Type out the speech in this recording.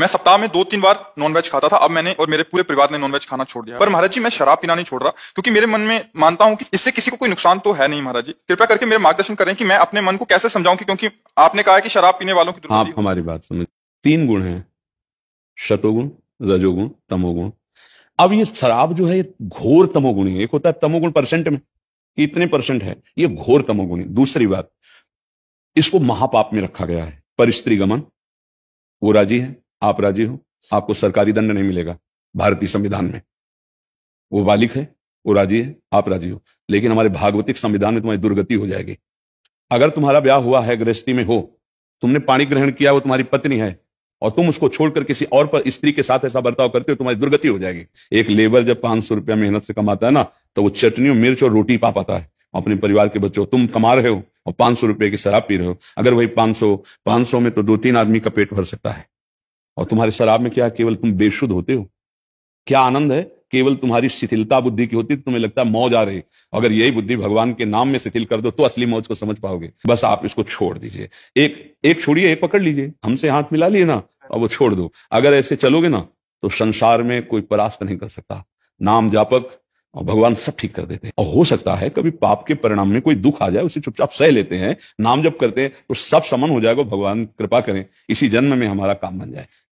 मैं सप्ताह में दो तीन बार नॉनवेज खाता था अब मैंने और मेरे पूरे परिवार ने नॉनवेज खाना छोड़ दिया पर महाराज जी मैं शराब पीना नहीं छोड़ रहा क्योंकि मेरे मन में मानता हूँ कि इससे किसी को कोई नुकसान तो है नहीं महाराज जी कृपया करके मेरे मार्गदर्शन करें कि मैं अपने मन को कैसे समझाऊं क्योंकि आपने कहा कि शराब पीने वालों की आप हमारी बात समझ तीन गुण है शतोगुण रजोगुण तमोगुण अब ये शराब जो है घोर तमोगुण है एक होता है तमोगुण परसेंट में इतने परसेंट है ये घोर तमोगुणी दूसरी बात इसको महापाप में रखा गया है पर स्त्री गमन वो राजी है आप राजी हो आपको सरकारी दंड नहीं मिलेगा भारतीय संविधान में वो बालिक है वो राजी है आप राजी हो लेकिन हमारे भागवतिक संविधान में तुम्हारी दुर्गति हो जाएगी अगर तुम्हारा ब्याह हुआ है गृहस्थी में हो तुमने पाणी ग्रहण किया वो तुम्हारी पत्नी है और तुम उसको छोड़कर किसी और पर स्त्री के साथ ऐसा बर्ताव करते हो तुम्हारी दुर्गति हो जाएगी एक लेबर जब पांच सौ रुपया मेहनत से कमाता है ना तो वो चटनी मिर्च और रोटी पा पाता है अपने परिवार के बच्चों तुम कमा रहे हो और पांच सौ रुपये की शराब पी रहे हो अगर वही पांच सौ पांच सौ में तो दो तीन आदमी का पेट भर सकता है और तुम्हारे शराब में क्या केवल तुम बेशुद्ध होते हो क्या आनंद है केवल तुम्हारी शिथिलता बुद्धि की होती तो तुम्हें लगता है मौज आ रही अगर यही बुद्धि भगवान के नाम में शिथिल कर दो तो असली मौज को समझ पाओगे बस आप इसको छोड़ दीजिए एक एक छोड़िए एक पकड़ लीजिए हमसे हाथ मिला लिए ना और वो छोड़ दो अगर ऐसे चलोगे ना तो संसार में कोई परास्त नहीं कर सकता नाम जापक और भगवान सब ठीक कर देते हैं और हो सकता है कभी पाप के परिणाम में कोई दुख आ जाए उसे चुपचाप सह लेते हैं नाम जप करते हैं तो सब समन हो जाएगा भगवान कृपा करें इसी जन्म में हमारा काम बन जाए